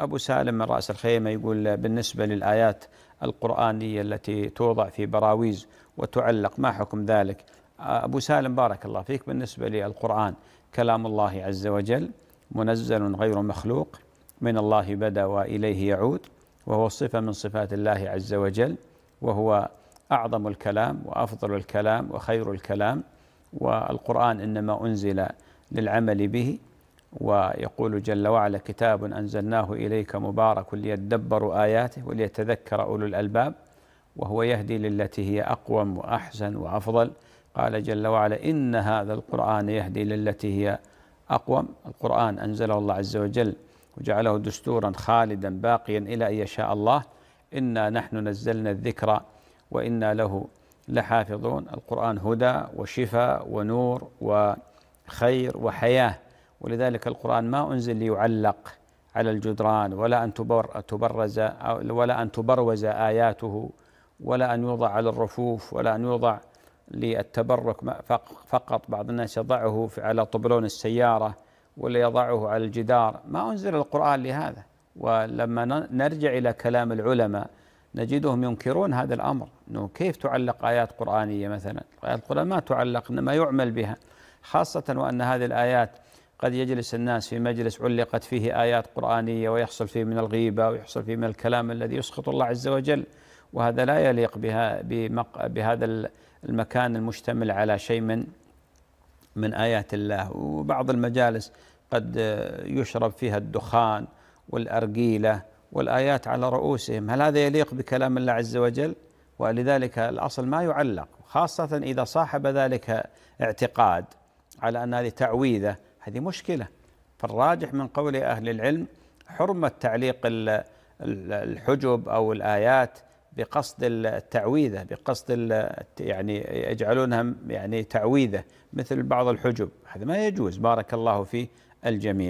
أبو سالم من رأس الخيمة يقول بالنسبة للآيات القرآنية التي توضع في براويز وتعلق ما حكم ذلك أبو سالم بارك الله فيك بالنسبة للقرآن كلام الله عز وجل منزل غير مخلوق من الله بدا وإليه يعود وهو صفة من صفات الله عز وجل وهو أعظم الكلام وأفضل الكلام وخير الكلام والقرآن إنما أنزل للعمل به ويقول جل وعلا كتاب أنزلناه إليك مبارك ليدبروا آياته وليتذكر أولو الألباب وهو يهدي للتي هي أقوم وأحسن وأفضل قال جل وعلا إن هذا القرآن يهدي للتي هي أقوم القرآن أنزله الله عز وجل وجعله دستورا خالدا باقيا إلى أن يشاء الله إنا نحن نزلنا الذكر وإنا له لحافظون القرآن هدى وشفاء ونور وخير وحياه ولذلك القرآن ما أنزل ليعلق على الجدران ولا أن تبر تبرز ولا أن تبروز آياته ولا أن يوضع على الرفوف ولا أن يوضع للتبرك فقط بعض الناس يضعه على طبلون السيارة ولا يضعه على الجدار ما أنزل القرآن لهذا ولما نرجع إلى كلام العلماء نجدهم ينكرون هذا الأمر أنه كيف تعلق آيات قرآنية مثلا آيات القرآن ما تعلق إنما يعمل بها خاصة وأن هذه الآيات قد يجلس الناس في مجلس علقت فيه آيات قرآنية ويحصل فيه من الغيبة ويحصل فيه من الكلام الذي يسخط الله عز وجل وهذا لا يليق بها بمق بهذا المكان المشتمل على شيء من من آيات الله وبعض المجالس قد يشرب فيها الدخان والأرجيلة والآيات على رؤوسهم هل هذا يليق بكلام الله عز وجل ولذلك الأصل ما يعلق خاصة إذا صاحب ذلك اعتقاد على أن هذه تعويذة هذه مشكلة فالراجح من قول أهل العلم حرمة تعليق الحجب أو الآيات بقصد التعويذة بقصد يعني يجعلونها يعني تعويذة مثل بعض الحجب هذا ما يجوز بارك الله في الجميع